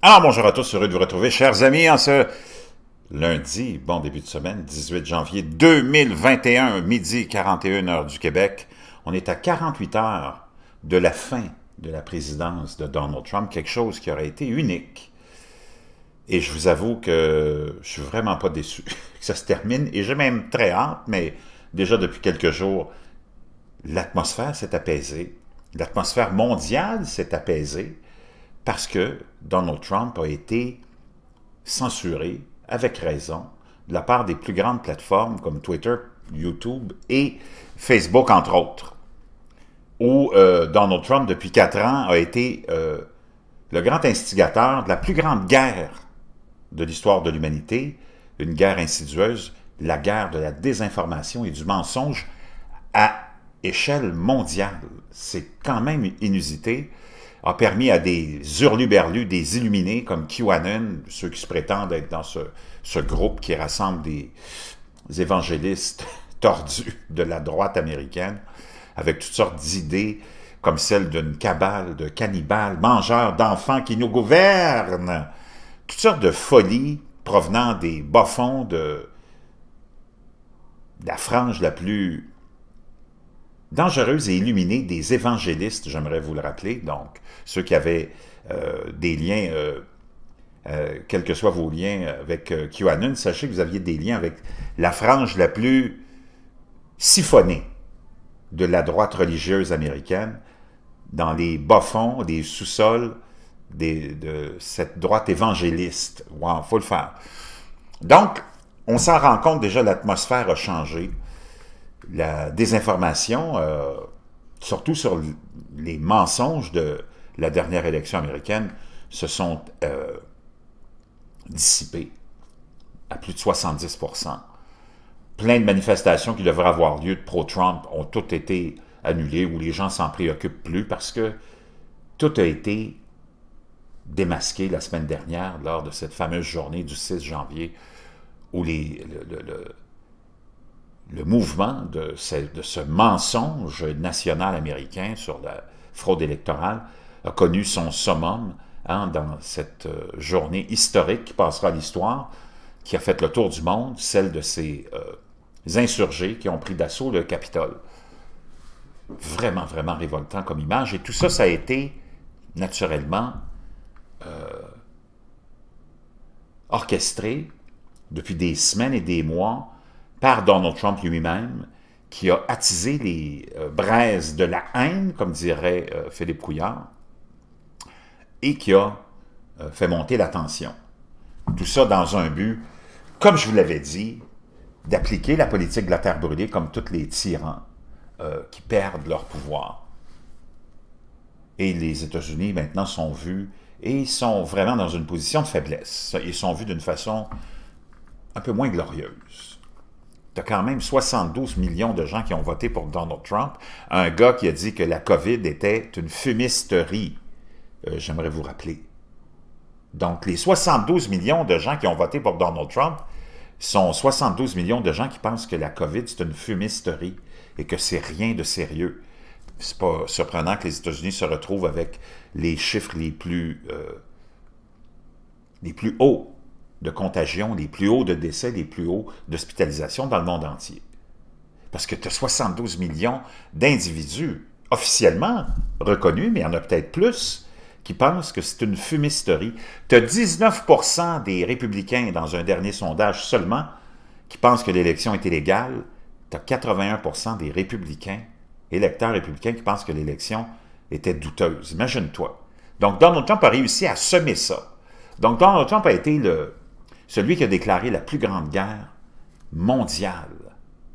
Ah, bonjour à tous, heureux de vous retrouver, chers amis, en ce lundi, bon début de semaine, 18 janvier 2021, midi 41 heures du Québec. On est à 48 heures de la fin de la présidence de Donald Trump, quelque chose qui aurait été unique. Et je vous avoue que je suis vraiment pas déçu que ça se termine, et j'ai même très hâte, mais déjà depuis quelques jours, l'atmosphère s'est apaisée, l'atmosphère mondiale s'est apaisée, parce que Donald Trump a été censuré, avec raison, de la part des plus grandes plateformes comme Twitter, YouTube et Facebook, entre autres, où euh, Donald Trump, depuis quatre ans, a été euh, le grand instigateur de la plus grande guerre de l'histoire de l'humanité, une guerre insidieuse, la guerre de la désinformation et du mensonge à échelle mondiale. C'est quand même inusité a permis à des hurluberlus, des illuminés comme QAnon, ceux qui se prétendent être dans ce, groupe qui rassemble des, évangélistes tordus de la droite américaine, avec toutes sortes d'idées comme celle d'une cabale de cannibales, mangeurs d'enfants qui nous gouvernent. Toutes sortes de folies provenant des bas-fonds de la frange la plus dangereuse et illuminée des évangélistes, j'aimerais vous le rappeler, donc ceux qui avaient euh, des liens, euh, euh, quels que soient vos liens avec QAnon, sachez que vous aviez des liens avec la frange la plus siphonnée de la droite religieuse américaine, dans les bas-fonds, des sous-sols de cette droite évangéliste. Wow, faut le faire. Donc, on s'en rend compte déjà, l'atmosphère a changé la désinformation, euh, surtout sur les mensonges de la dernière élection américaine, se sont euh, dissipés à plus de 70 Plein de manifestations qui devraient avoir lieu de pro-Trump ont toutes été annulées où les gens s'en préoccupent plus parce que tout a été démasqué la semaine dernière lors de cette fameuse journée du 6 janvier où les, le mouvement de ce, mensonge national américain sur la fraude électorale a connu son summum hein, dans cette euh, journée historique qui passera à l'histoire, qui a fait le tour du monde, celle de ces euh, insurgés qui ont pris d'assaut le Capitole. Vraiment, vraiment révoltant comme image. Et tout ça, ça a été naturellement euh, orchestré depuis des semaines et des mois par Donald Trump lui-même, qui a attisé les euh, braises de la haine, comme dirait euh, Philippe Couillard, et qui a euh, fait monter la tension. Tout ça dans un but, comme je vous l'avais dit, d'appliquer la politique de la terre brûlée comme tous les tyrans qui perdent leur pouvoir. Et les États-Unis maintenant sont vus et sont vraiment dans une position de faiblesse. Ils sont vus d'une façon un peu moins glorieuse. Il y a quand même 72 millions de gens qui ont voté pour Donald Trump. Un gars qui a dit que la COVID était une fumisterie. Euh, j'aimerais vous rappeler. Donc, les 72 millions de gens qui ont voté pour Donald Trump sont 72 millions de gens qui pensent que la COVID, c'est une fumisterie et que c'est rien de sérieux. C'est pas surprenant que les États-Unis se retrouvent avec les chiffres les plus, euh, les plus hauts de contagion, les plus hauts de décès, les plus hauts d'hospitalisation dans le monde entier. Parce que tu as 72 millions d'individus officiellement reconnus, mais il y en a peut-être plus, qui pensent que c'est une fumisterie. Tu as 19 des républicains, dans un dernier sondage seulement, qui pensent que l'élection est illégale. Tu as 81 des républicains, électeurs républicains, qui pensent que l'élection était douteuse. Imagine-toi. Donc Donald Trump a réussi à semer ça. Donc Donald Trump a été le, celui qui a déclaré la plus grande guerre mondiale,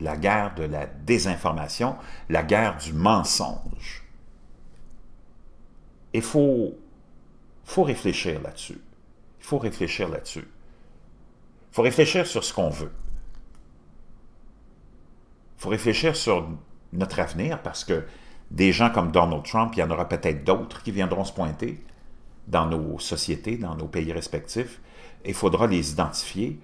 la guerre de la désinformation, la guerre du mensonge. Il faut, faut réfléchir là-dessus. Il faut réfléchir là-dessus. Il faut réfléchir sur ce qu'on veut. Il faut réfléchir sur notre avenir parce que des gens comme Donald Trump, il y en aura peut-être d'autres qui viendront se pointer dans nos sociétés, dans nos pays respectifs, il faudra les identifier,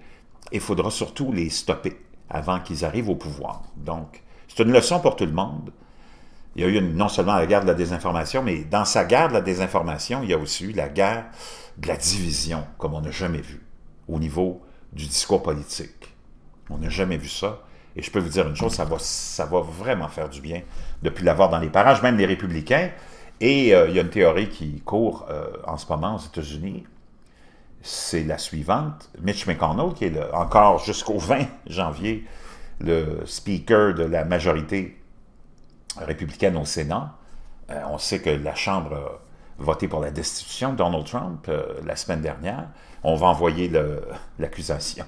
il faudra surtout les stopper avant qu'ils arrivent au pouvoir. Donc, c'est une leçon pour tout le monde. Il y a eu non seulement la guerre de la désinformation, mais dans sa guerre de la désinformation, il y a aussi eu la guerre de la division, comme on n'a jamais vu, au niveau du discours politique. On n'a jamais vu ça. Et je peux vous dire une chose, ça va, vraiment faire du bien depuis l'avoir dans les parages, même les républicains. Et euh, il y a une théorie qui court euh, en ce moment aux États-Unis, c'est la suivante. Mitch McConnell, qui est encore jusqu'au 20 janvier le speaker de la majorité républicaine au Sénat. Euh, on sait que la Chambre a voté pour la destitution de Donald Trump euh, la semaine dernière. On va envoyer l'accusation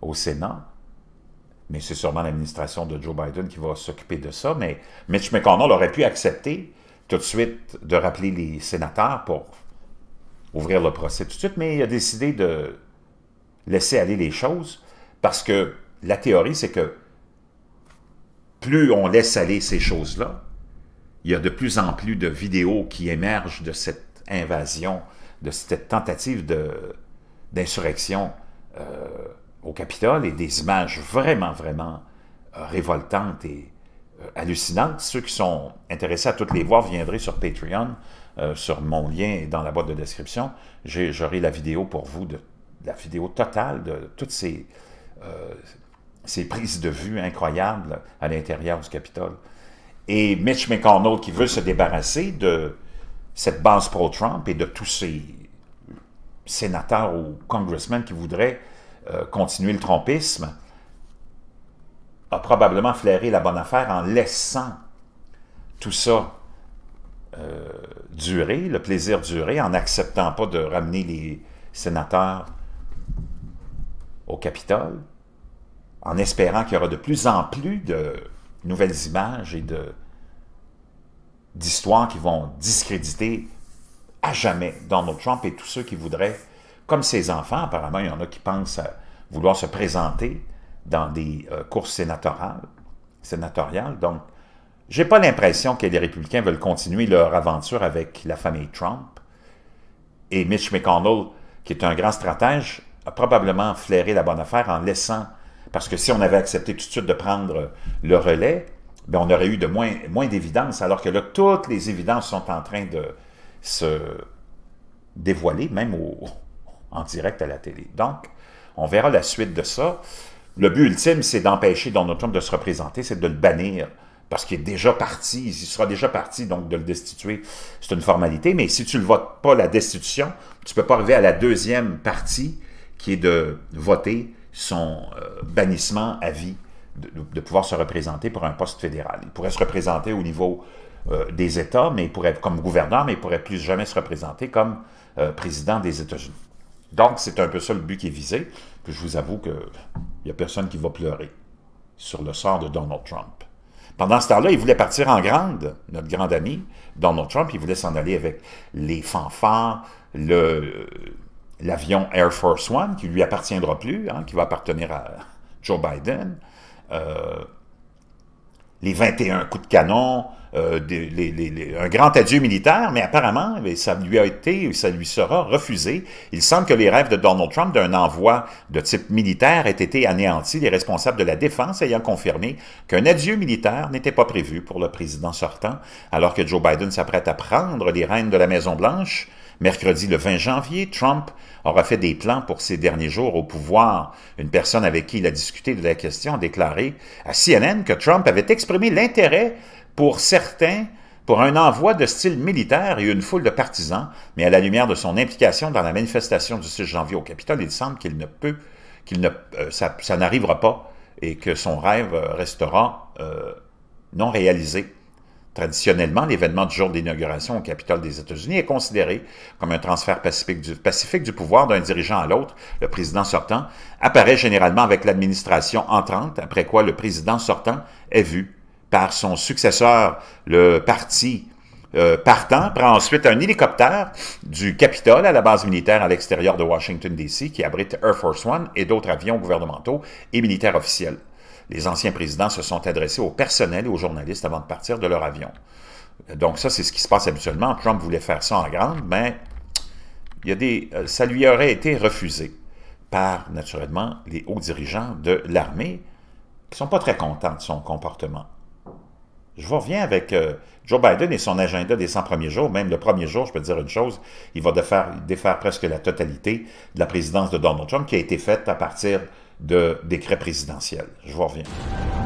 au Sénat. Mais c'est sûrement l'administration de Joe Biden qui va s'occuper de ça. Mais Mitch McConnell aurait pu accepter tout de suite de rappeler les sénateurs pour ouvrir le procès tout de suite, mais il a décidé de laisser aller les choses parce que la théorie, c'est que plus on laisse aller ces choses-là, il y a de plus en plus de vidéos qui émergent de cette invasion, de cette tentative d'insurrection euh, au Capitole et des images vraiment, vraiment euh, révoltantes et euh, hallucinantes Ceux qui sont intéressés à toutes les voir viendraient sur Patreon, euh, sur mon lien dans la boîte de description. J'aurai la vidéo pour vous, de, la vidéo totale de toutes euh, ces, prises de vue incroyables à l'intérieur du Capitole. Et Mitch McConnell qui veut se débarrasser de cette base pro-Trump et de tous ces sénateurs ou congressmen qui voudraient continuer le trompisme, a probablement flairé la bonne affaire en laissant tout ça euh, durer, le plaisir durer, en n'acceptant pas de ramener les sénateurs au Capitole, en espérant qu'il y aura de plus en plus de nouvelles images et d'histoires qui vont discréditer à jamais Donald Trump et tous ceux qui voudraient, comme ses enfants, apparemment il y en a qui pensent à vouloir se présenter dans des euh, courses sénatoriales. sénatoriales. Donc, j'ai pas l'impression que les républicains veulent continuer leur aventure avec la famille Trump. Et Mitch McConnell, qui est un grand stratège, a probablement flairé la bonne affaire en laissant, parce que si on avait accepté tout de suite de prendre le relais, bien, on aurait eu de moins, moins d'évidence, alors que là, toutes les évidences sont en train de se dévoiler, même en direct à la télé. Donc, on verra la suite de ça le but ultime, c'est d'empêcher Donald Trump de se représenter, c'est de le bannir parce qu'il est déjà parti, il sera déjà parti, donc de le destituer, c'est une formalité. Mais si tu ne votes pas la destitution, tu ne peux pas arriver à la deuxième partie, qui est de voter son euh, bannissement à vie, de, pouvoir se représenter pour un poste fédéral. Il pourrait se représenter au niveau euh, des États, mais il pourrait, comme gouverneur, mais il pourrait plus jamais se représenter comme euh, président des États-Unis. Donc, c'est un peu ça le but qui est visé je vous avoue qu'il n'y a personne qui va pleurer sur le sort de Donald Trump. Pendant ce temps-là, il voulait partir en grande, notre grand ami, Donald Trump, il voulait s'en aller avec les fanfares, l'avion Air Force One, qui lui appartiendra plus, hein, qui va appartenir à Joe Biden, euh, les 21 coups de canon, euh, des, un grand adieu militaire, mais apparemment, eh ça lui a été, ça lui sera refusé. Il semble que les rêves de Donald Trump d'un envoi de type militaire aient été anéantis, les responsables de la défense ayant confirmé qu'un adieu militaire n'était pas prévu pour le président sortant, alors que Joe Biden s'apprête à prendre les rênes de la Maison-Blanche. Mercredi, le 20 janvier, Trump aura fait des plans pour ses derniers jours au pouvoir. Une personne avec qui il a discuté de la question a déclaré à CNN que Trump avait exprimé l'intérêt pour certains pour un envoi de style militaire et une foule de partisans, mais à la lumière de son implication dans la manifestation du 6 janvier au Capitole, il semble qu'il ne peut, qu'il ne, euh, ça, n'arrivera pas et que son rêve restera euh, non réalisé. Traditionnellement, l'événement du jour d'inauguration au Capitole des États-Unis est considéré comme un transfert pacifique du, pouvoir d'un dirigeant à l'autre. Le président sortant apparaît généralement avec l'administration entrante, après quoi le président sortant est vu par son successeur. Le parti euh, partant prend ensuite un hélicoptère du Capitole à la base militaire à l'extérieur de Washington, D.C., qui abrite Air Force One et d'autres avions gouvernementaux et militaires officiels les anciens présidents se sont adressés au personnel et aux journalistes avant de partir de leur avion. Donc ça, c'est ce qui se passe habituellement. Trump voulait faire ça en grande, mais il y a des, euh, ça lui aurait été refusé par, naturellement, les hauts dirigeants de l'armée qui ne sont pas très contents de son comportement. Je reviens avec euh, Joe Biden et son agenda des 100 premiers jours. Même le premier jour, je peux dire une chose, il va défaire, défaire presque la totalité de la présidence de Donald Trump qui a été faite à partir de décret présidentiel. Je vous reviens.